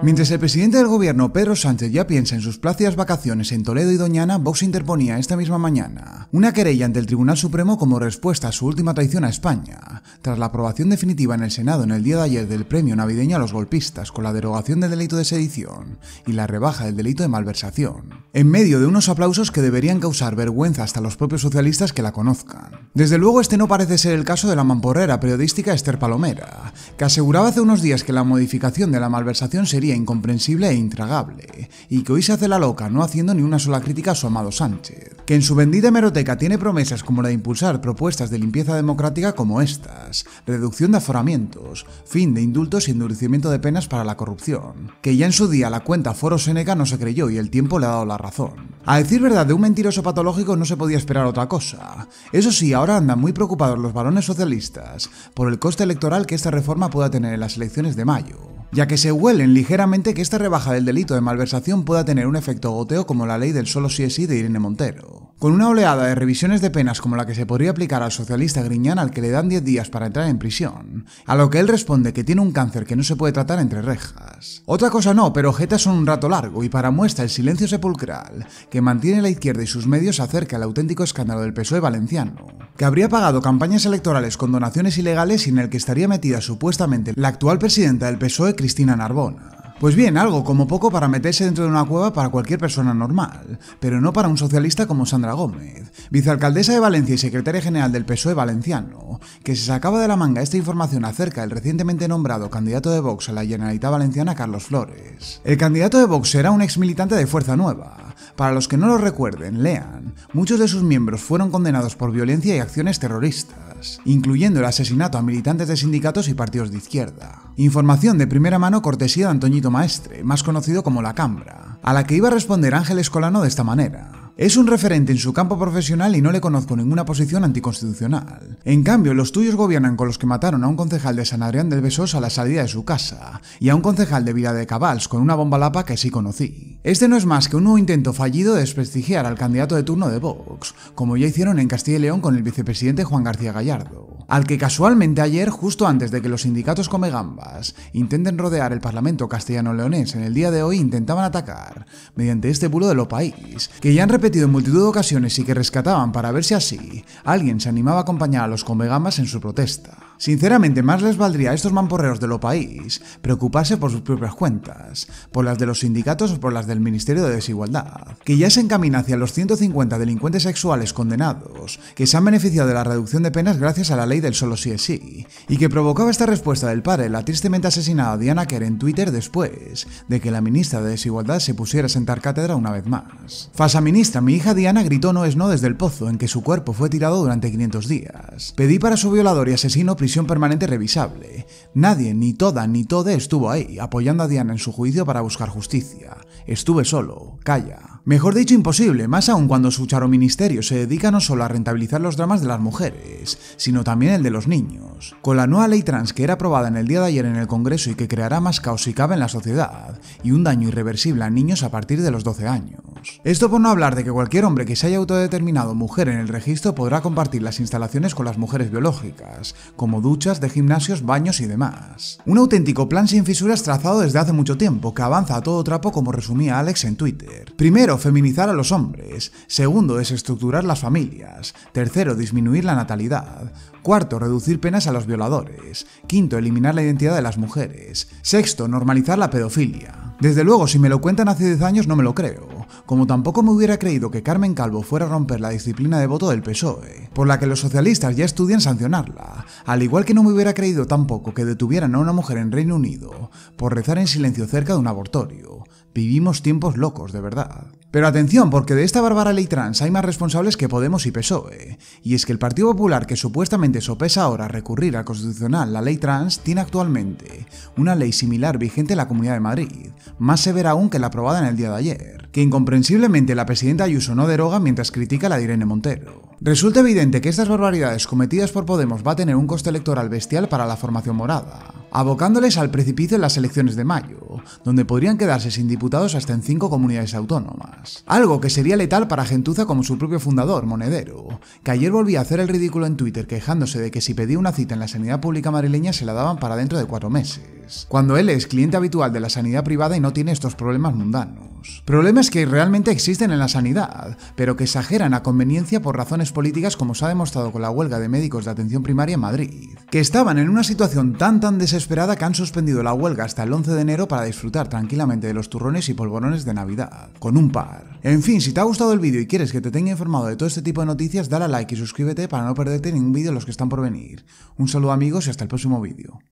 Mientras el presidente del gobierno, Pedro Sánchez, ya piensa en sus plácidas vacaciones en Toledo y Doñana, Vox interponía esta misma mañana una querella ante el Tribunal Supremo como respuesta a su última traición a España tras la aprobación definitiva en el Senado en el día de ayer del premio navideño a los golpistas con la derogación del delito de sedición y la rebaja del delito de malversación, en medio de unos aplausos que deberían causar vergüenza hasta los propios socialistas que la conozcan. Desde luego este no parece ser el caso de la mamporrera periodística Esther Palomera, que aseguraba hace unos días que la modificación de la malversación sería incomprensible e intragable, y que hoy se hace la loca no haciendo ni una sola crítica a su amado Sánchez, que en su bendita hemeroteca tiene promesas como la de impulsar propuestas de limpieza democrática como esta, reducción de aforamientos, fin de indultos y endurecimiento de penas para la corrupción, que ya en su día la cuenta Foro Seneca no se creyó y el tiempo le ha dado la razón. A decir verdad, de un mentiroso patológico no se podía esperar otra cosa. Eso sí, ahora andan muy preocupados los varones socialistas por el coste electoral que esta reforma pueda tener en las elecciones de mayo ya que se huelen ligeramente que esta rebaja del delito de malversación pueda tener un efecto goteo como la ley del solo si es sí de Irene Montero. Con una oleada de revisiones de penas como la que se podría aplicar al socialista Griñán al que le dan 10 días para entrar en prisión, a lo que él responde que tiene un cáncer que no se puede tratar entre rejas. Otra cosa no, pero jetas son un rato largo y para muestra el silencio sepulcral que mantiene la izquierda y sus medios acerca al auténtico escándalo del PSOE valenciano, que habría pagado campañas electorales con donaciones ilegales y en el que estaría metida supuestamente la actual presidenta del PSOE Cristina Narbona. Pues bien, algo como poco para meterse dentro de una cueva para cualquier persona normal, pero no para un socialista como Sandra Gómez, vicealcaldesa de Valencia y secretaria general del PSOE valenciano, que se sacaba de la manga esta información acerca del recientemente nombrado candidato de Vox a la Generalitat Valenciana Carlos Flores. El candidato de Vox era un ex militante de Fuerza Nueva. Para los que no lo recuerden, lean, muchos de sus miembros fueron condenados por violencia y acciones terroristas incluyendo el asesinato a militantes de sindicatos y partidos de izquierda. Información de primera mano cortesía de Antoñito Maestre, más conocido como La Cambra, a la que iba a responder Ángel Escolano de esta manera. Es un referente en su campo profesional y no le conozco ninguna posición anticonstitucional. En cambio, los tuyos gobiernan con los que mataron a un concejal de San Adrián del Besós a la salida de su casa, y a un concejal de Vila de Cabals con una bomba lapa que sí conocí. Este no es más que un nuevo intento fallido de desprestigiar al candidato de turno de Vox, como ya hicieron en Castilla y León con el vicepresidente Juan García Gallardo al que casualmente ayer, justo antes de que los sindicatos come gambas intenten rodear el Parlamento castellano-leonés en el día de hoy, intentaban atacar, mediante este bulo de lo país, que ya han repetido en multitud de ocasiones y que rescataban para ver si así alguien se animaba a acompañar a los come gambas en su protesta. Sinceramente, más les valdría a estos mamporreros de lo país preocuparse por sus propias cuentas, por las de los sindicatos o por las del Ministerio de Desigualdad, que ya se encamina hacia los 150 delincuentes sexuales condenados, que se han beneficiado de la reducción de penas gracias a la ley del solo sí es sí, y que provocaba esta respuesta del padre, la tristemente asesinada Diana Kerr en Twitter después de que la ministra de Desigualdad se pusiera a sentar cátedra una vez más. Fasa ministra, mi hija Diana gritó no es no desde el pozo en que su cuerpo fue tirado durante 500 días. Pedí para su violador y asesino permanente revisable. Nadie, ni toda ni todo estuvo ahí, apoyando a Diana en su juicio para buscar justicia. Estuve solo, calla. Mejor dicho, imposible, más aún cuando su ministerio se dedica no solo a rentabilizar los dramas de las mujeres, sino también el de los niños. Con la nueva ley trans que era aprobada en el día de ayer en el Congreso y que creará más caos y cabe en la sociedad, y un daño irreversible a niños a partir de los 12 años. Esto por no hablar de que cualquier hombre que se haya autodeterminado mujer en el registro podrá compartir las instalaciones con las mujeres biológicas, como duchas de gimnasios, baños y demás. Un auténtico plan sin fisuras trazado desde hace mucho tiempo, que avanza a todo trapo como resumía Alex en Twitter. Primero, feminizar a los hombres. Segundo, desestructurar las familias. Tercero, disminuir la natalidad. Cuarto, reducir penas a los violadores. Quinto, eliminar la identidad de las mujeres. Sexto, normalizar la pedofilia. Desde luego, si me lo cuentan hace 10 años no me lo creo como tampoco me hubiera creído que Carmen Calvo fuera a romper la disciplina de voto del PSOE, por la que los socialistas ya estudian sancionarla, al igual que no me hubiera creído tampoco que detuvieran a una mujer en Reino Unido por rezar en silencio cerca de un abortorio. Vivimos tiempos locos, de verdad. Pero atención, porque de esta bárbara ley trans hay más responsables que Podemos y PSOE. Y es que el Partido Popular, que supuestamente sopesa ahora recurrir al Constitucional la ley trans, tiene actualmente una ley similar vigente en la Comunidad de Madrid, más severa aún que la aprobada en el día de ayer que incomprensiblemente la presidenta Ayuso no deroga mientras critica a la de Irene Montero. Resulta evidente que estas barbaridades cometidas por Podemos va a tener un coste electoral bestial para la formación morada, abocándoles al precipicio en las elecciones de mayo, donde podrían quedarse sin diputados hasta en cinco comunidades autónomas. Algo que sería letal para Gentuza como su propio fundador, Monedero, que ayer volvía a hacer el ridículo en Twitter quejándose de que si pedía una cita en la sanidad pública madrileña se la daban para dentro de cuatro meses cuando él es cliente habitual de la sanidad privada y no tiene estos problemas mundanos. Problemas que realmente existen en la sanidad, pero que exageran a conveniencia por razones políticas como se ha demostrado con la huelga de médicos de atención primaria en Madrid, que estaban en una situación tan tan desesperada que han suspendido la huelga hasta el 11 de enero para disfrutar tranquilamente de los turrones y polvorones de Navidad, con un par. En fin, si te ha gustado el vídeo y quieres que te tenga informado de todo este tipo de noticias, dale a like y suscríbete para no perderte ningún vídeo de los que están por venir. Un saludo amigos y hasta el próximo vídeo.